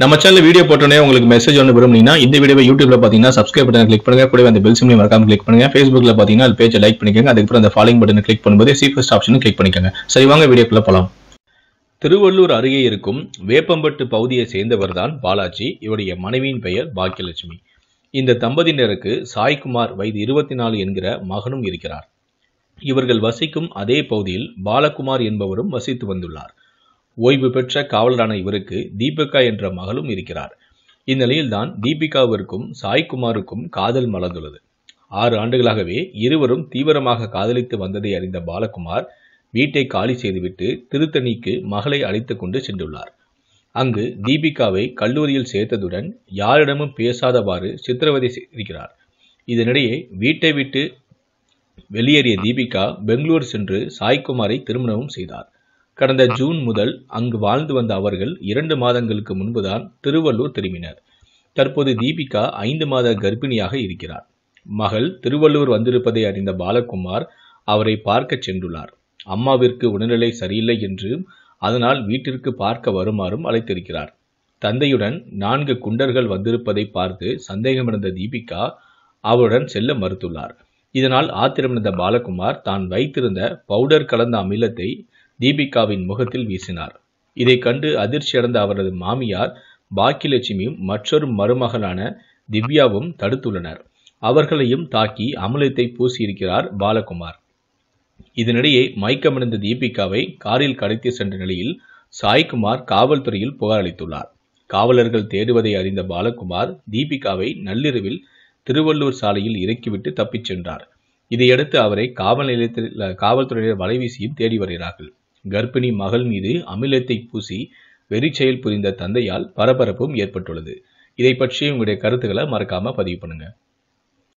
நம்ம channel video போட்டோன்னே உங்களுக்கு மெசேஜ் ஒன்று விரும்புனீங்கன்னா இந்த வீடியோ யூடியூப்ல பார்த்தீங்கன்னா சப்ஸ்கிரைப் பட்டன் கிளிக் பண்ணுங்க கூட அந்த பெல் சிம்லையும் மறக்காம கிளிக் பண்ணுங்க ஃபேஸ்புக்ல பார்த்தீங்கன்னா அது பேஜை லைக் பண்ணிக்கோங்க அதுக்கப்புறம் அந்த ஃபாலோயிங் பட்டன் கிளிக் பண்ணும்போது சீஃபஸ்ட் ஆப்ஷனும் கிளிக் பண்ணிக்கோங்க சரி வாங்க வீடியோக்குள்ள போலாம் திருவள்ளூர் அருகே இருக்கும் வேப்பம்பட்டு பகுதியை சேர்ந்தவர் தான் பாலாஜி இவருடைய மனைவியின் பெயர் பாக்கியலட்சுமி இந்த தம்பதியினருக்கு சாய்குமார் வயது இருபத்தி நாலு என்கிற மகனும் இருக்கிறார் இவர்கள் வசிக்கும் அதே பகுதியில் பாலகுமார் என்பவரும் வசித்து வந்துள்ளார் ஓய்வு பெற்ற காவலரான இவருக்கு தீபிகா என்ற மகளும் இருக்கிறார் இந்நிலையில்தான் தீபிகாவிற்கும் சாய்குமாருக்கும் காதல் மலர்ந்துள்ளது ஆறு ஆண்டுகளாகவே இருவரும் தீவிரமாக காதலித்து வந்ததை அறிந்த பாலகுமார் வீட்டை காலி செய்துவிட்டு திருத்தணிக்கு மகளை அழைத்து கொண்டு சென்றுள்ளார் அங்கு தீபிகாவை கல்லூரியில் சேர்த்ததுடன் யாரிடமும் பேசாதவாறு சித்திரவதை செய்திருக்கிறார் இதனிடையே வீட்டை விட்டு வெளியேறிய தீபிகா பெங்களூர் சென்று சாய்குமாரை திருமணமும் செய்தார் கடந்த ஜூன் முதல் அங்கு வாழ்ந்து வந்த அவர்கள் இரண்டு மாதங்களுக்கு முன்புதான் திருவள்ளூர் திரும்பினர் தற்போது தீபிகா ஐந்து மாத கர்ப்பிணியாக இருக்கிறார் மகள் திருவள்ளூர் வந்திருப்பதை அறிந்த பாலகுமார் அவரை பார்க்க சென்றுள்ளார் அம்மாவிற்கு உடல்நிலை சரியில்லை என்றும் அதனால் வீட்டிற்கு பார்க்க வருமாறும் அழைத்திருக்கிறார் தந்தையுடன் நான்கு குண்டர்கள் வந்திருப்பதை பார்த்து சந்தேகமடைந்த தீபிகா அவருடன் செல்ல மறுத்துள்ளார் இதனால் ஆத்திரமடைந்த பாலகுமார் தான் வைத்திருந்த பவுடர் கலந்த அமிலத்தை தீபிகாவின் முகத்தில் வீசினார் இதை கண்டு அதிர்ச்சியடைந்த அவரது மாமியார் பாக்கியலட்சுமியும் மற்றொரு மருமகளான திவ்யாவும் தடுத்துள்ளனர் அவர்களையும் தாக்கி அமிலத்தை பூசியிருக்கிறார் பாலகுமார் இதனிடையே மயக்கமடைந்த தீபிகாவை காரில் கடத்தி சென்ற நிலையில் சாய்குமார் காவல்துறையில் புகார் அளித்துள்ளார் காவலர்கள் தேடுவதை அறிந்த பாலகுமார் தீபிகாவை நள்ளிரவில் திருவள்ளூர் சாலையில் இறக்கிவிட்டு தப்பிச் சென்றார் இதையடுத்து அவரை காவல் நிலையத்தில் காவல்துறையினர் வலைவீசியும் தேடி வருகிறார்கள் கர்ப்பிணி மகள் மீது அமிலத்தை பூசி வெறிச்செயல் புரிந்த தந்தையால் பரபரப்பும் ஏற்பட்டுள்ளது இதை பற்றி உங்களுடைய கருத்துக்களை மறக்காம பதிவு பண்ணுங்க